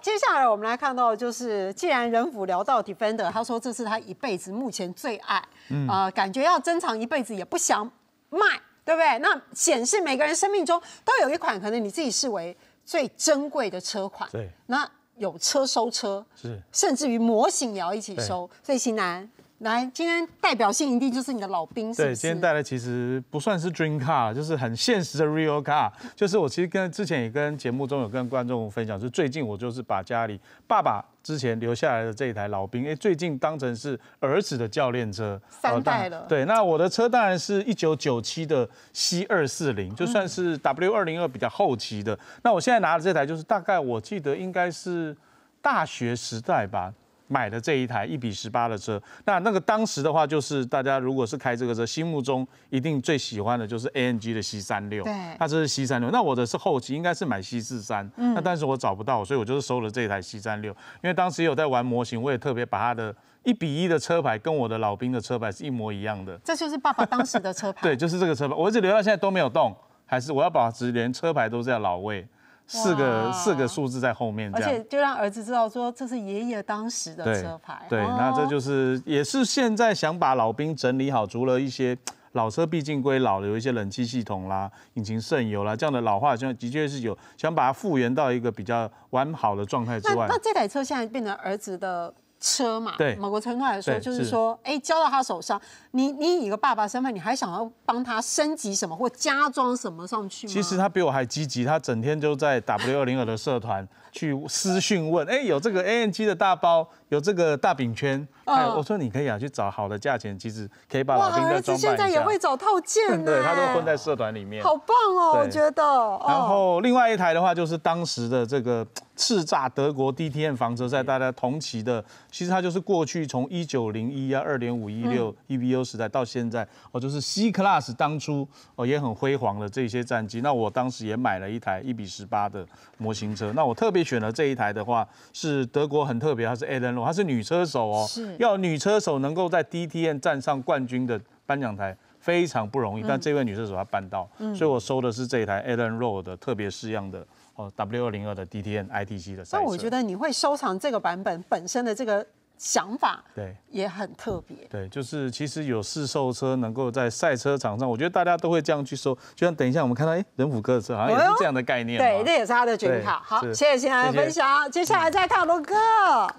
接下来我们来看到，就是既然仁府聊到 Defender，他说这是他一辈子目前最爱，嗯啊，感觉要珍藏一辈子也不想卖，对不对？那显示每个人生命中都有一款可能你自己视为最珍贵的车款，对。那有车收车是，甚至于模型也要一起收，所以新南。来，今天代表性一定就是你的老兵，对，今天带的其实不算是 dream car，就是很现实的 real car，就是我其实跟之前也跟节目中有跟观众分享，就最近我就是把家里爸爸之前留下来的这一台老兵，哎，最近当成是儿子的教练车，三代了。对，那我的车当然是一九九七的 C 二四零，就算是 W 二零二比较后期的。那我现在拿的这台就是大概我记得应该是大学时代吧。买的这一台一比十八的车，那那个当时的话，就是大家如果是开这个车，心目中一定最喜欢的就是 A N G 的 C 三六，对，它这是 C 三六。那我的是后期应该是买 C 四三，嗯，那但是我找不到，所以我就是收了这一台 C 三六。因为当时也有在玩模型，我也特别把它的一比一的车牌跟我的老兵的车牌是一模一样的。这就是爸爸当时的车 牌，对，就是这个车牌，我一直留到现在都没有动，还是我要保持连车牌都是要老位。四个四个数字在后面，而且就让儿子知道说这是爷爷当时的车牌。对，那这就是也是现在想把老兵整理好，除了一些老车毕竟归老，有一些冷气系统啦、引擎渗油啦这样的老化，像的确是有想把它复原到一个比较完好的状态之外，那这台车现在变成儿子的。车嘛，某个程度来说，就是说，哎，交到他手上，你你以一个爸爸身份，你还想要帮他升级什么或加装什么上去吗？其实他比我还积极，他整天就在 W 二零二的社团去私讯问，哎，有这个 ANG 的大包，有这个大饼圈，哎，我说你可以啊，去找好的价钱，其实可以把。的而且现在也会找套件对，他都混在社团里面。好棒哦，我觉得。然后另外一台的话，就是当时的这个。叱咤德国 DTM 房车赛，大家同期的，其实它就是过去从一九零一啊二点五一六 EVO 时代到现在，哦，就是 C Class 当初哦也很辉煌的这些战机。那我当时也买了一台一比十八的模型车，那我特别选了这一台的话，是德国很特别，它是 a l e n r o 是女车手哦，要女车手能够在 DTM 站上冠军的颁奖台非常不容易，但这位女车手她办到，所以我收的是这一台 a l a n r o 的特别试样的。哦，W 二零二的 DTN i t c 的赛车。但我觉得你会收藏这个版本本身的这个想法，对，也很特别。对，就是其实有试售车能够在赛车场上，我觉得大家都会这样去收。就像等一下我们看到，哎，仁虎哥的车，好像也是这样的概念。对，这也是他的绝卡。好，谢谢先的分享。接下来再看罗哥。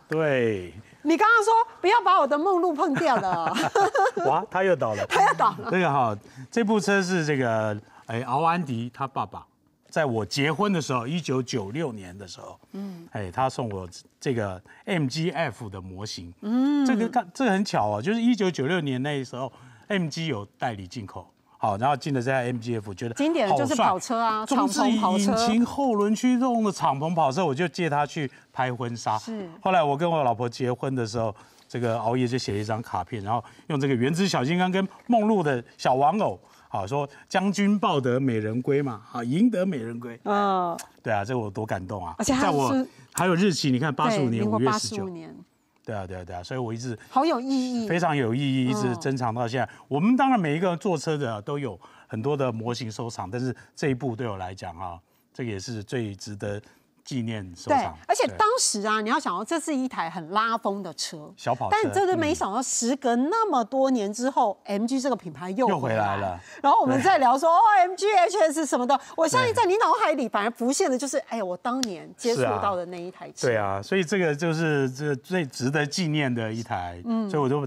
对，你刚刚说不要把我的梦露碰掉了。哇，他又倒了，他又倒了。这个哈，这部车是这个哎敖安迪他爸爸。在我结婚的时候，一九九六年的时候，嗯，哎，他送我这个 MGF 的模型，嗯，这个他这很巧哦，就是一九九六年那时候 MG 有代理进口，好，然后进了这 MGF，觉得经典的就是跑车啊，敞篷跑车，引擎后轮驱动的敞篷跑车，我就借他去拍婚纱。是，后来我跟我老婆结婚的时候，这个熬夜就写一张卡片，然后用这个原汁小金刚跟梦露的小玩偶。好说，将军抱得美人归嘛！好，赢得美人归。啊，对啊，这我多感动啊！而且还有还有日期，你看八十五年五月十九年，对啊，对啊，对啊，所以我一直好有意义，非常有意义，一直珍藏到现在。我们当然每一个坐车的都有很多的模型收藏，但是这一步对我来讲啊，这个也是最值得。纪念收藏，对，而且当时啊，你要想到这是一台很拉风的车，小跑车，但真的没想到，时隔那么多年之后，MG 这个品牌又回来了。然后我们再聊说，哦，MGHS 什么的，我相信在你脑海里反而浮现的就是，哎呀，我当年接触到的那一台车。对啊，所以这个就是这最值得纪念的一台，嗯，所以我就。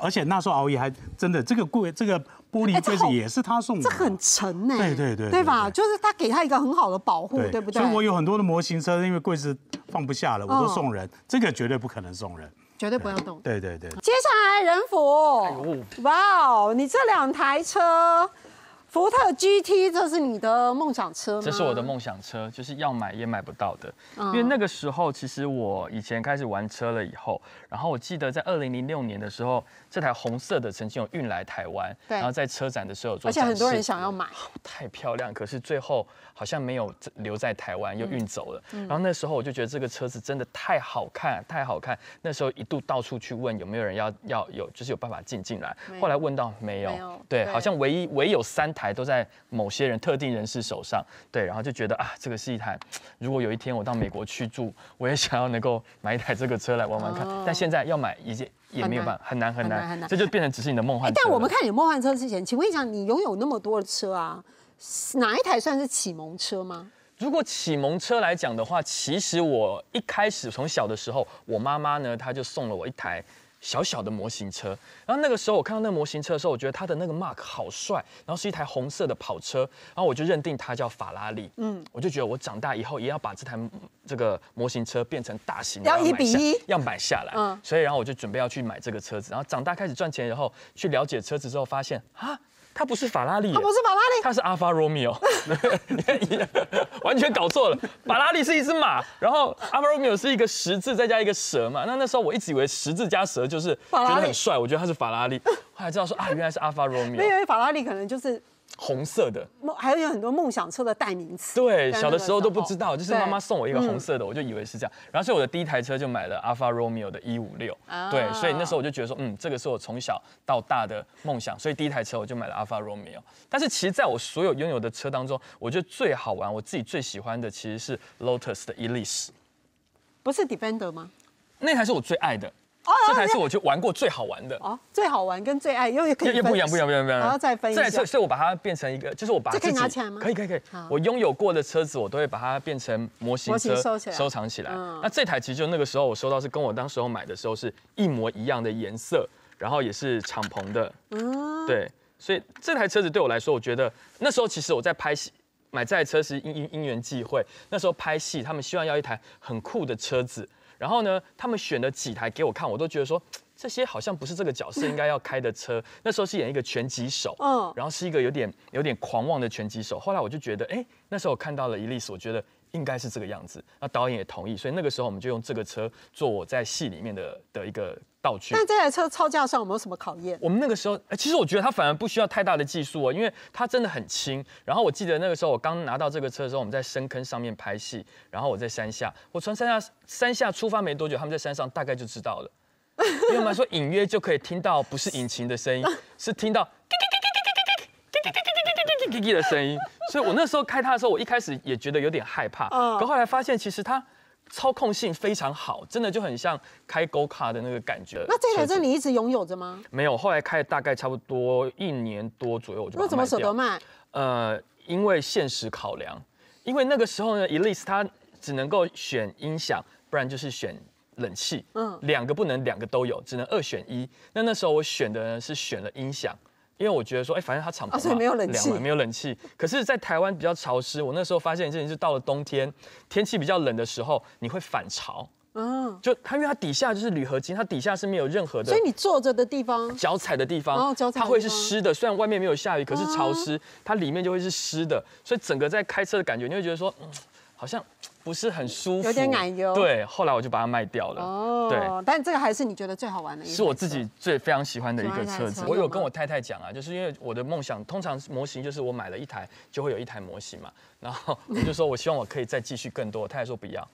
而且那时候熬夜还真的这个柜这个玻璃柜子也是他送的，这很沉哎，对对对，对吧？就是他给他一个很好的保护，对不对？所以我有很多的模型车，因为柜子放不下了，我都送人。这个绝对不可能送人，绝对不要动。对对对，接下来人福，哇哦，你这两台车。福特 GT，这是你的梦想车吗？这是我的梦想车，就是要买也买不到的。因为那个时候，其实我以前开始玩车了以后，然后我记得在二零零六年的时候，这台红色的曾经有运来台湾，然后在车展的时候做而且很多人想要买，太漂亮。可是最后好像没有留在台湾，又运走了。然后那时候我就觉得这个车子真的太好看，太好看。那时候一度到处去问有没有人要，要有就是有办法进进来。后来问到没有，对，好像唯一唯有三台。台都在某些人特定人士手上，对，然后就觉得啊，这个是一台，如果有一天我到美国去住，我也想要能够买一台这个车来玩玩看。但现在要买一件。也没有办法，很难很难这就变成只是你的梦幻车。但我们看你梦幻车之前，请问一下，你拥有那么多的车啊，哪一台算是启蒙车吗？如果启蒙车来讲的话，其实我一开始从小的时候，我妈妈呢，她就送了我一台。小小的模型车，然后那个时候我看到那个模型车的时候，我觉得它的那个 mark 好帅，然后是一台红色的跑车，然后我就认定它叫法拉利。嗯，我就觉得我长大以后也要把这台这个模型车变成大型，要一比一，要买下来。嗯，所以然后我就准备要去买这个车子，然后长大开始赚钱，以后去了解车子之后发现啊。它不是法拉利，它不是法拉利，它是阿法罗密欧，完全搞错了。法拉利是一只马，然后阿法罗密欧是一个十字再加一个蛇嘛？那那时候我一直以为十字加蛇就是，觉得很帅，我觉得它是法拉利，后来知道说啊，原来是阿法罗密欧。因为法拉利可能就是。红色的，梦，还有有很多梦想车的代名词。对，小的时候都不知道，就是妈妈送我一个红色的，我就以为是这样。然后所以我的第一台车就买了 Alfa Romeo 的一五六。对，所以那时候我就觉得说，嗯，这个是我从小到大的梦想。所以第一台车我就买了 Alfa Romeo。但是其实在我所有拥有的车当中，我觉得最好玩，我自己最喜欢的其实是 Lotus 的 Elise。不是 Defender 吗？那台是我最爱的。这台是我就玩过最好玩的哦，最好玩跟最爱又又不一样不一样不一样，然后再分一下。这这所以我把它变成一个，就是我把可以拿起来吗？可以可以可以。我拥有过的车子，我都会把它变成模型车收起来收藏起来。那这台其实就那个时候我收到是跟我当时候买的时候是一模一样的颜色，然后也是敞篷的。嗯，对，所以这台车子对我来说，我觉得那时候其实我在拍戏买这台车是因因因缘际会，那时候拍戏他们希望要一台很酷的车子。然后呢，他们选了几台给我看，我都觉得说 这些好像不是这个角色应该要开的车。那时候是演一个拳击手，嗯，然后是一个有点有点狂妄的拳击手。后来我就觉得，哎，那时候我看到了伊丽丝，我觉得应该是这个样子。那导演也同意，所以那个时候我们就用这个车做我在戏里面的的一个。道具，那这台车操价上有没有什么考验？我们那个时候，哎，其实我觉得它反而不需要太大的技术啊，因为它真的很轻。然后我记得那个时候我刚拿到这个车的时候，我们在深坑上面拍戏，然后我在山下，我从山下山下出发没多久，他们在山上大概就知道了。我们说隐约就可以听到不是引擎的声音，是听到滴滴嘀嘀嘀嘀嘀嘀嘀嘀嘀嘀嘀嘀嘀嘀的声音。所以我那时候开它的时候，我一开始也觉得有点害怕，可后来发现其实它。操控性非常好，真的就很像开 go c a r 的那个感觉。那这台车你一直拥有着吗？没有，后来开了大概差不多一年多左右，我就卖那怎么舍得卖？呃，因为现实考量，因为那个时候呢，Elise 它只能够选音响，不然就是选冷气，嗯，两个不能两个都有，只能二选一。那那时候我选的呢是选了音响。因为我觉得说，哎，反正它敞篷嘛，没有冷气，没有冷气。可是，在台湾比较潮湿，我那时候发现一件事，是到了冬天，天气比较冷的时候，你会反潮。嗯，就它，因为它底下就是铝合金，它底下是没有任何的，所以你坐着的地方，脚踩的地方，它会是湿的。虽然外面没有下雨，可是潮湿，它里面就会是湿的。所以整个在开车的感觉，你会觉得说，嗯，好像。不是很舒服，有点奶油。对，后来我就把它卖掉了。哦，对，但这个还是你觉得最好玩的，是我自己最非常喜欢的一个车子。我有跟我太太讲啊，就是因为我的梦想，通常模型就是我买了一台就会有一台模型嘛。然后我就说我希望我可以再继续更多。太太说不要，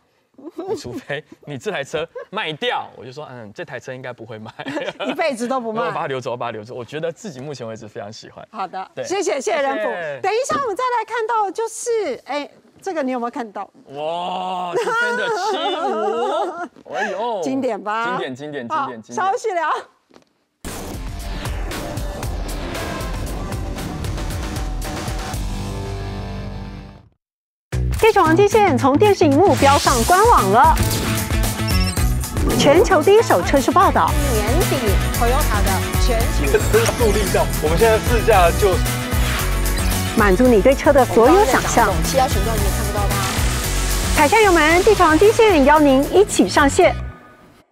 除非你这台车卖掉。我就说嗯，这台车应该不会卖，一辈子都不卖。我把它留着，我把它留着。我觉得自己目前为止非常喜欢。好的，谢谢谢谢仁甫。等一下我们再来看到就是哎。这个你有没有看到？哇，真的七五，哎呦，经典吧，经典经典经典。经稍息聊。地球黄金线从电视荧幕飙上官网了，全球第一手车市报道。年底会有它的全球树立到。我们现在试驾就。满足你对车的所有想象。气幺频道你也看不到吧？踩下油门，地床低线，邀您一起上线。